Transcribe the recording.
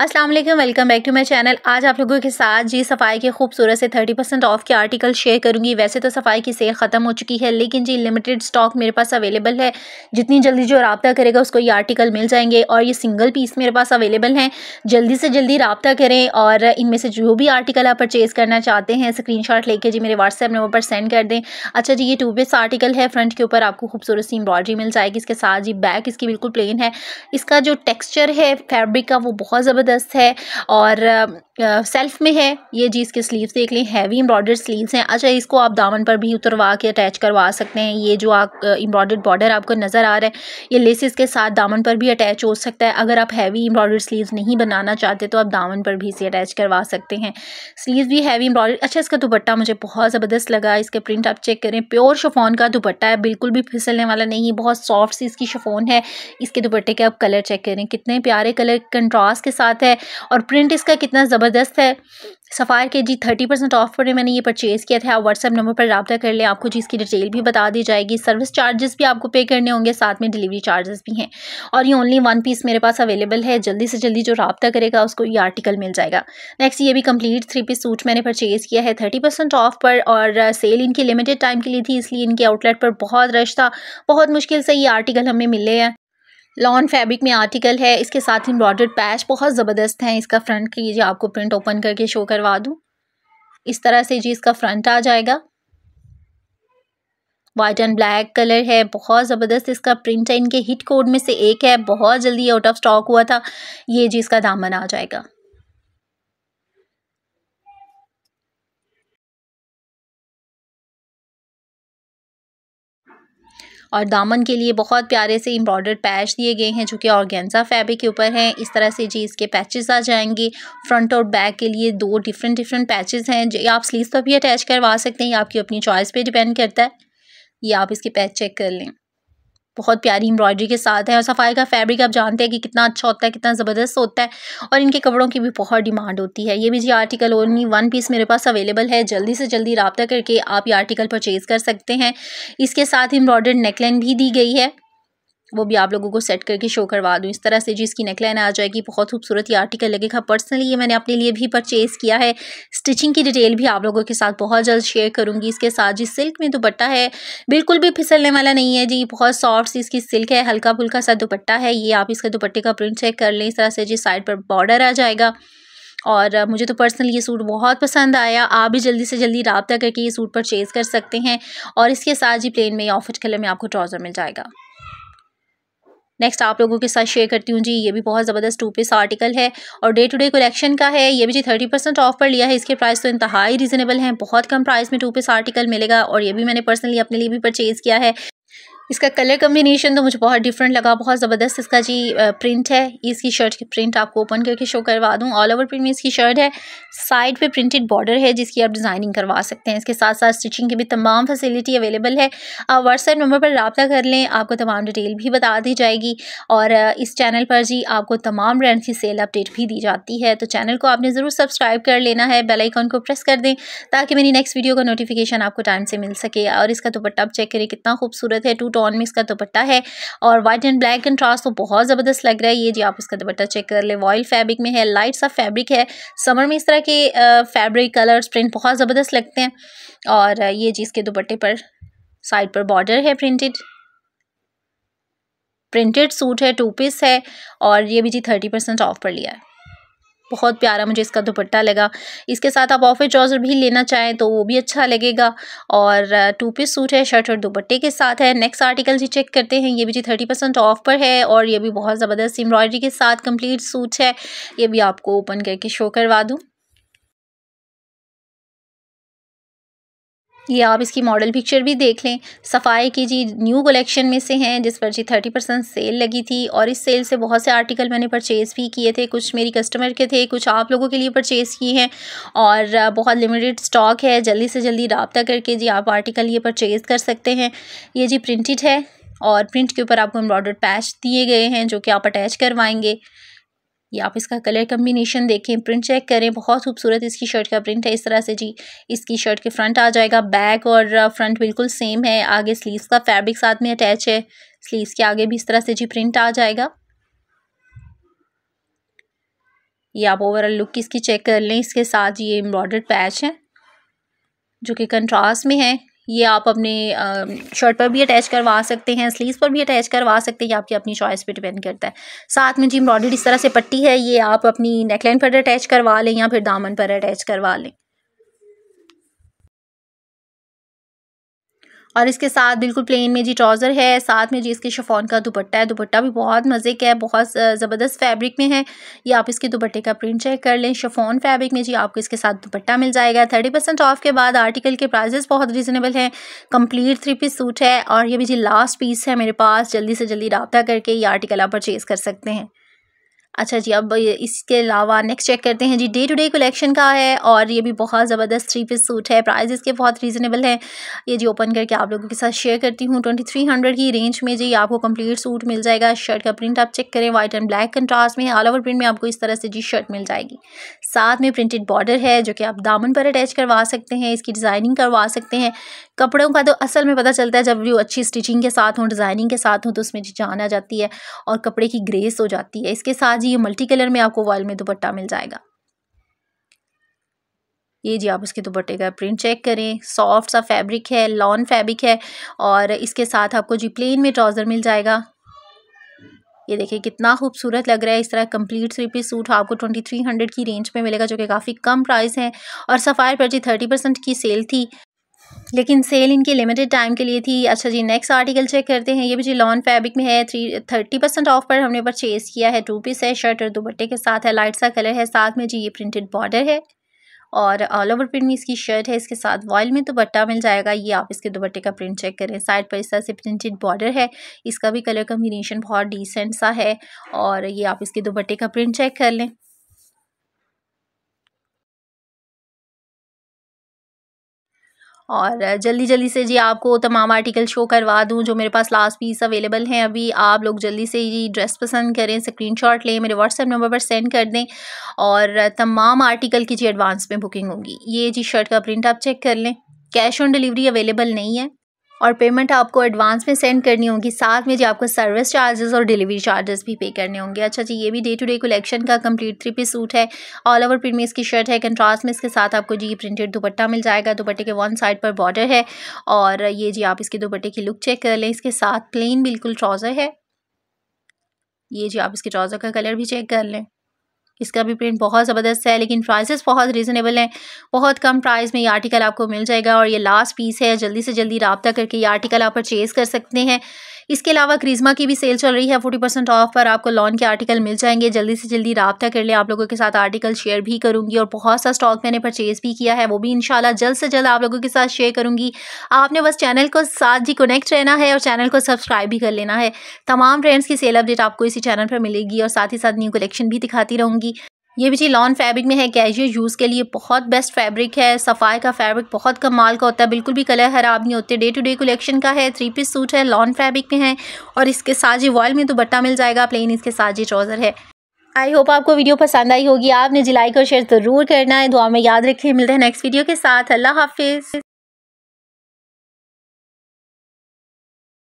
अस्सलाम वालेकुम welcome back to my channel आज आप लोगों के साथ जी सफ़ाई के खूबसूरत से 30 परसेंट ऑफ के आर्टिकल शेयर करूंगी वैसे तो सफ़ाई की सेल ख़त्म हो चुकी है लेकिन जी लिमिटेड स्टॉक मेरे पास अवेलेबल है जितनी जल्दी जो रबता करेगा उसको ये आर्टिकल मिल जाएंगे और ये सिंगल पीस मेरे पास अवेलेबल हैं जल्दी से जल्दी रबता करें और इनमें से जो भी आर्टिकल आप परचेज़ करना चाहते हैं स्क्रीन लेके जी मेरे व्हाट्सएप नंबर पर सेंड कर दें अच्छा जी ये टू पेस आर्टिकल है फ्रंट के ऊपर आपको खूबसूरत सी एम्ब्रॉयडरी मिल जाएगी इसके साथ जी बैक इसकी बिल्कुल प्लेन है इसका जो टेक्स्चर है फैब्रिक का वो बहुत ज़बरदस्त है और सेल्फ में है ये जी इसके स्लीव्स देख लें हैवी एम्ब्रॉयडर्ड स्लीव्स हैं अच्छा इसको आप दामन पर भी उतरवा के अटैच करवा सकते हैं ये जो आप एम्ब्रॉयडर्ड बॉर्डर आपको नज़र आ रहा है ये लेसिस के साथ दामन पर भी अटैच हो सकता है अगर आप हैवी एम्ब्रॉयडर्ड स्लीव्स नहीं बनाना चाहते तो आप दामन पर भी इसे अटैच करवा सकते हैं स्लीव भी हैवी एम्ब्रॉडर्ड अच्छा इसका दुपट्टा मुझे बहुत ज़बरदस्त लगा इसके प्रिंट आप चेक करें प्योर शफोन का दुपट्टा है बिल्कुल भी फिसलने वाला नहीं बहुत सॉफ्ट सी इसकी शफोन है इसके दुपट्टे के आप कलर चेक करें कितने प्यारे कलर कंट्रास्ट के साथ है और प्रिंट इसका कितना जबर ज़बरदस्त है सफ़ार के जी थर्टी परसेंट ऑफ पर मैंने ये परचेज़ किया था आप व्हाट्सअप नंबर पर रबा कर लें आपको जी इसकी डिटेल भी बता दी जाएगी सर्विस चार्जेस भी आपको पे करने होंगे साथ में डिलीवरी चार्जेस भी हैं और ये ओनली वन पीस मेरे पास अवेलेबल है जल्दी से जल्दी जो रबा करेगा उसको ये आर्टिकल मिल जाएगा नेक्स्ट ये भी कम्प्लीट थ्री पीस सूट मैंने परचेज़ किया है थर्टी परसेंट ऑफ पर और सेल इनकी लिमिटेड टाइम के लिए थी इसलिए इनके आउटलेट पर बहुत रश था बहुत मुश्किल से ये आर्टिकल हमें मिले हैं लॉन फैब्रिक में आर्टिकल है इसके साथ एम्ब्रॉयडर्ड पैच बहुत ज़बरदस्त हैं इसका फ्रंट की जी आपको प्रिंट ओपन करके शो करवा दूँ इस तरह से जी इसका फ्रंट आ जाएगा वाइट एंड ब्लैक कलर है बहुत ज़बरदस्त इसका प्रिंट है इनके हिट कोड में से एक है बहुत जल्दी आउट ऑफ स्टॉक हुआ था ये जी इसका दामन आ जाएगा और दामन के लिए बहुत प्यारे से एम्ब्रॉयडर्ड पैच दिए गए हैं जो कि ऑर्गेन्जा फैब्रिक के ऊपर हैं इस तरह से जी इसके पैचेस आ जाएंगे फ्रंट और बैक के लिए दो डिफरेंट डिफरेंट पैचेस हैं जो आप स्लीव्स पर भी अटैच करवा सकते हैं ये आपकी अपनी चॉइस पर डिपेंड करता है ये आप इसके पैच चेक कर लें बहुत प्यारी एम्ब्रॉयडरी के साथ है और सफ़ाई का फैब्रिक आप जानते हैं कि कितना अच्छा होता है कितना ज़बरदस्त होता है और इनके कपड़ों की भी बहुत डिमांड होती है ये भी जी आर्टिकल ओनली वन पीस मेरे पास अवेलेबल है जल्दी से जल्दी रबता करके आप ये आर्टिकल परचेज़ कर सकते हैं इसके साथ एम्ब्रॉयडर्ड नेकलाइन भी दी गई है वो भी आप लोगों को सेट करके शो करवा दूँ इस तरह से जी इसकी नेकलाइन आ जाएगी बहुत खूबसूरत ये आर्टिकल लगेगा पर्सनली ये मैंने अपने लिए भी परचेज़ किया है स्टिचिंग की डिटेल भी आप लोगों के साथ बहुत जल्द शेयर करूँगी इसके साथ जी सिल्क में दुपट्टा है बिल्कुल भी फिसलने वाला नहीं है जी बहुत सॉफ्ट सी इसकी सिल्क है हल्का फुल्का सा दुपट्टा है ये आप इसके दुपट्टे का प्रिंट चेक कर लें इस तरह से जी साइड पर बॉर्डर आ जाएगा और मुझे तो पर्सनली ये सूट बहुत पसंद आया आप भी जल्दी से जल्दी रबता करके ये सूट परचेज़ कर सकते हैं और इसके साथ जी प्लेन में या कलर में आपको ट्राउज़र मिल जाएगा नेक्स्ट आप लोगों के साथ शेयर करती हूँ जी ये भी बहुत ज़बरदस्त टू पीस आर्टिकल है और डे टू डे कलेक्शन का है ये भी जी थर्टी परसेंट ऑफ पर लिया है इसके प्राइस तो इंतहाई रीजनेबल हैं बहुत कम प्राइस में टू पीस आर्टिकल मिलेगा और ये भी मैंने पर्सनली अपने लिए भी परचेज़ किया है इसका कलर कम्बिनेशन तो मुझे बहुत डिफरेंट लगा बहुत ज़बरदस्त इसका जी प्रिंट है इसकी शर्ट की प्रिंट आपको ओपन करके शो करवा दूँ ऑल ओवर प्रिंट में इसकी शर्ट है साइड पे प्रिंटेड बॉर्डर है जिसकी आप डिज़ाइनिंग करवा सकते हैं इसके साथ साथ स्टिचिंग की भी तमाम फैसिलिटी अवेलेबल है आप व्हाट्सएप नंबर पर रबता कर लें आपको तमाम डिटेल भी बता दी जाएगी और इस चैनल पर जी आपको तमाम ब्रांड की सेल अपडेट भी दी जाती है तो चैनल को आपने ज़रूर सब्सक्राइब कर लेना है बेलाइकॉन को प्रेस कर दें ताकि मेरी नेक्स्ट वीडियो का नोटिफिकेशन आपको टाइम से मिल सके और इसका दुपट्टा आप चेक करें कितना खूबसूरत है टू डॉन में इसका दुपट्टा है और वाइट एंड ब्लैक कंट्रास्ट तो बहुत ज़बरदस्त लग रहा है ये जी आप इसका दुपट्टा चेक कर ले वॉयल फैब्रिक में है लाइट सा फैब्रिक है समर में इस तरह के फैब्रिक कलर्स प्रिंट बहुत ज़बरदस्त लगते हैं और ये जी इसके दुपट्टे पर साइड पर बॉर्डर है प्रिंटेड प्रिंटेड सूट है टू पीस है और ये भी जी थर्टी परसेंट ऑफ पर लिया है बहुत प्यारा मुझे इसका दुपट्टा लगा इसके साथ आप ऑफिस ट्राउज़र भी लेना चाहें तो वो भी अच्छा लगेगा और टू पीस सूट है शर्ट और दुपट्टे के साथ है नेक्स्ट आर्टिकल जी चेक करते हैं ये भी जी थर्टी परसेंट ऑफ पर है और ये भी बहुत ज़बरदस्त एम्ब्रॉयडरी के साथ कंप्लीट सूट है ये भी आपको ओपन करके शो करवा दूँ ये आप इसकी मॉडल पिक्चर भी देख लें सफ़ाई की जी न्यू कलेक्शन में से हैं जिस पर जी थर्टी परसेंट सेल लगी थी और इस सेल से बहुत से आर्टिकल मैंने परचेज़ भी किए थे कुछ मेरी कस्टमर के थे कुछ आप लोगों के लिए परचेज़ किए हैं और बहुत लिमिटेड स्टॉक है जल्दी से जल्दी रबता करके जी आप आर्टिकल ये परचेज़ कर सकते हैं ये जी प्रिंटेड है और प्रिंट के ऊपर आपको एम्ब्रॉयडर्ड पैच दिए गए हैं जो कि आप अटैच करवाएंगे ये आप इसका कलर कम्बिनेशन देखें प्रिंट चेक करें बहुत खूबसूरत इसकी शर्ट का प्रिंट है इस तरह से जी इसकी शर्ट के फ्रंट आ जाएगा बैक और फ्रंट uh, बिल्कुल सेम है आगे स्लीव्स का फैब्रिक साथ में अटैच है स्लीव्स के आगे भी इस तरह से जी प्रिंट आ जाएगा ये आप ओवरऑल लुक इसकी चेक कर लें इसके साथ ये एम्ब्रॉयडर्ड पैच है जो कि कंट्रास्ट में है ये आप अपने शर्ट पर भी अटैच करवा सकते हैं स्लीव पर भी अटैच करवा सकते हैं ये आपकी अपनी चॉइस पर डिपेंड करता है साथ में जी एम्ब्रॉयडरी इस तरह से पट्टी है ये आप अपनी नेकलाइन पर अटैच करवा लें या फिर दामन पर अटैच करवा लें और इसके साथ बिल्कुल प्लेन में जी ट्राउज़र है साथ में जी इसके शफोन का दुपट्टा है दुपट्टा भी बहुत मज़े का है बहुत ज़बरदस्त फैब्रिक में है ये आप इसके दुपट्टे का प्रिंट चेक कर लें शफोन फैब्रिक में जी आपको इसके साथ दुपट्टा मिल जाएगा थर्टी परसेंट ऑफ के बाद आर्टिकल के प्राइजेस बहुत रीज़नेबल हैं कम्प्लीट थ्री पीस सूट है और ये भी जी लास्ट पीस है मेरे पास जल्दी से जल्दी रबता करके ये आर्टिकल आप परचेज़ कर सकते हैं अच्छा जी अब इसके अलावा नेक्स्ट चेक करते हैं जी डे टू डे कलेक्शन का है और ये भी बहुत ज़बरदस्त थ्री पीस सूट है प्राइस इसके बहुत रीजनेबल है ये जी ओपन करके आप लोगों के साथ शेयर करती हूँ ट्वेंटी थ्री हंड्रेड की रेंज में जी आपको कंप्लीट सूट मिल जाएगा शर्ट का प्रिंट आप चेक करें वाइट एंड ब्लैक कंट्रास्ट में ऑल ओवर प्रिंट में आपको इस तरह से जी शर्ट मिल जाएगी साथ में प्रिंटेड बॉर्डर है जो कि आप दामन पर अटैच करवा सकते हैं इसकी डिज़ाइनिंग करवा सकते हैं कपड़ों का तो असल में पता चलता है जब वो अच्छी स्टिचिंग के साथ हों डिज़ाइनिंग के साथ हों तो उसमें जी जान आ जाती है और कपड़े की ग्रेस हो जाती है इसके साथ जी ये मल्टी कलर में आपको वॉल में दुपट्टा मिल जाएगा ये जी आप इसके दुपट्टे का प्रिंट चेक करें सॉफ्ट सा फैब्रिक है लॉन फैब्रिक है और इसके साथ आपको जी प्लेन में ट्राउज़र मिल जाएगा ये देखिए कितना खूबसूरत लग रहा है इस तरह कंप्लीट थ्री पीस सूट आपको ट्वेंटी थ्री हंड्रेड की रेंज में मिलेगा जो कि काफ़ी कम प्राइस है और सफ़ायर पर जी थर्टी परसेंट की सेल थी लेकिन सेल इनकी लिमिटेड टाइम के लिए थी अच्छा जी नेक्स्ट आर्टिकल चेक करते हैं ये भी जी लॉन फैब्रिक में है थ्री थर्टी परसेंट ऑफ पर हमने परचेज़ किया है टू पीस है शर्ट और दुपट्टे के साथ है लाइट सा कलर है साथ में जी ये प्रिंटेड बॉर्डर है और ऑल ओवर प्रिंट में इसकी शर्ट है इसके साथ वॉयल में दुपट्टा मिल जाएगा ये आप इसके दुपट्टे का प्रिंट चेक करें साइड पर इस तरह से प्रिंटेड बॉर्डर है इसका भी कलर कम्बिनेशन बहुत डिसेंट सा है और ये आप इसके दुपट्टे का प्रिंट चेक कर लें और जल्दी जल्दी से जी आपको तमाम आर्टिकल शो करवा दूँ जो मेरे पास लास्ट पीस अवेलेबल हैं अभी आप लोग जल्दी से ये ड्रेस पसंद करें स्क्रीनशॉट लें मेरे व्हाट्सएप नंबर पर सेंड कर दें और तमाम आर्टिकल की जी एडवांस में बुकिंग होगी ये जी शर्ट का प्रिंट आप चेक कर लें कैश ऑन डिलीवरी अवेलेबल नहीं है और पेमेंट आपको एडवांस में सेंड करनी होगी साथ में जी आपको सर्विस चार्जेस और डिलीवरी चार्जेस भी पे करने होंगे अच्छा जी ये भी डे टू डे कलेक्शन का कंप्लीट थ्री पी सूट है ऑल ओवर प्रिंट में इसकी शर्ट है कंट्रास्ट में इसके साथ आपको जी ये प्रिंटेड दुपट्टा मिल जाएगा दुपट्टे के वन साइड पर बॉर्डर है और ये जी आप इसके दुपट्टे की लुक चेक कर लें इसके साथ प्लेन बिल्कुल ट्राउज़र है ये जी आप इसके ट्राउज़र का कलर भी चेक कर लें इसका भी प्रिंट बहुत ज़बरदस्त है लेकिन प्राइसेस बहुत रीज़नेबल हैं बहुत कम प्राइस में ये आर्टिकल आपको मिल जाएगा और ये लास्ट पीस है जल्दी से जल्दी रबता करके ये आर्टिकल आप परचेज़ कर सकते हैं इसके अलावा क्रिजमा की भी सेल चल रही है फोर्टी परसेंट ऑफ पर आपको लॉन के आर्टिकल मिल जाएंगे जल्दी से जल्दी रबता कर लें आप लोगों के साथ आर्टिकल शेयर भी करूँगी और बहुत सा स्टॉक मैंने परचेज़ भी किया है वो भी इनशाला जल्द से जल्द आप लोगों के साथ शेयर करूँगी आपने बस चैनल को साथ जी कनेक्ट रहना है और चैनल को सब्सक्राइब भी कर लेना है तमाम ट्रेंड्स की सेल अपडेट आपको इसी चैनल पर मिलेगी और साथ ही साथ न्यू कलेक्शन भी दिखाती रहूँगी ये भी जी लॉन फैब्रिक में है कैजुअल यूज़ के लिए बहुत बेस्ट फैब्रिक है सफ़ाई का फैब्रिक बहुत कम माल का होता है बिल्कुल भी कलर ख़राब नहीं होते डे टू डे कलेक्शन का है थ्री पीस सूट है लॉन फैब्रिक में है और इसके साथ जी वॉल में दुपट्टा तो मिल जाएगा प्लेन इसके साथ जी ट्राउज़र है आई होप आपको वीडियो पसंद आई होगी आपने जी लाइक और शेयर ज़रूर करना है दुआ में याद रखें मिलते हैं नेक्स्ट वीडियो के साथ अल्लाह हाफिज़